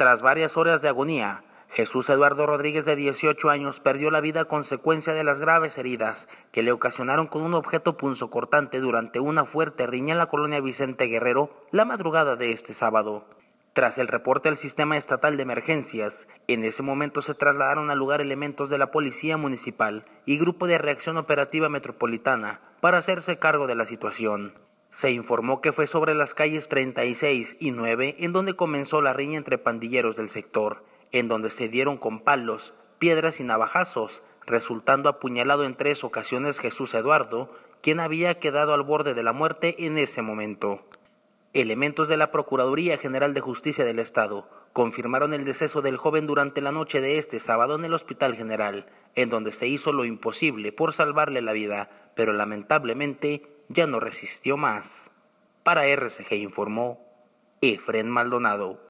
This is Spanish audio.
Tras varias horas de agonía, Jesús Eduardo Rodríguez de 18 años perdió la vida a consecuencia de las graves heridas que le ocasionaron con un objeto punzocortante durante una fuerte riña en la colonia Vicente Guerrero la madrugada de este sábado. Tras el reporte al sistema estatal de emergencias, en ese momento se trasladaron al lugar elementos de la Policía Municipal y Grupo de Reacción Operativa Metropolitana para hacerse cargo de la situación. Se informó que fue sobre las calles 36 y 9 en donde comenzó la riña entre pandilleros del sector, en donde se dieron con palos, piedras y navajazos, resultando apuñalado en tres ocasiones Jesús Eduardo, quien había quedado al borde de la muerte en ese momento. Elementos de la Procuraduría General de Justicia del Estado confirmaron el deceso del joven durante la noche de este sábado en el Hospital General, en donde se hizo lo imposible por salvarle la vida, pero lamentablemente ya no resistió más. Para RCG informó Efren Maldonado.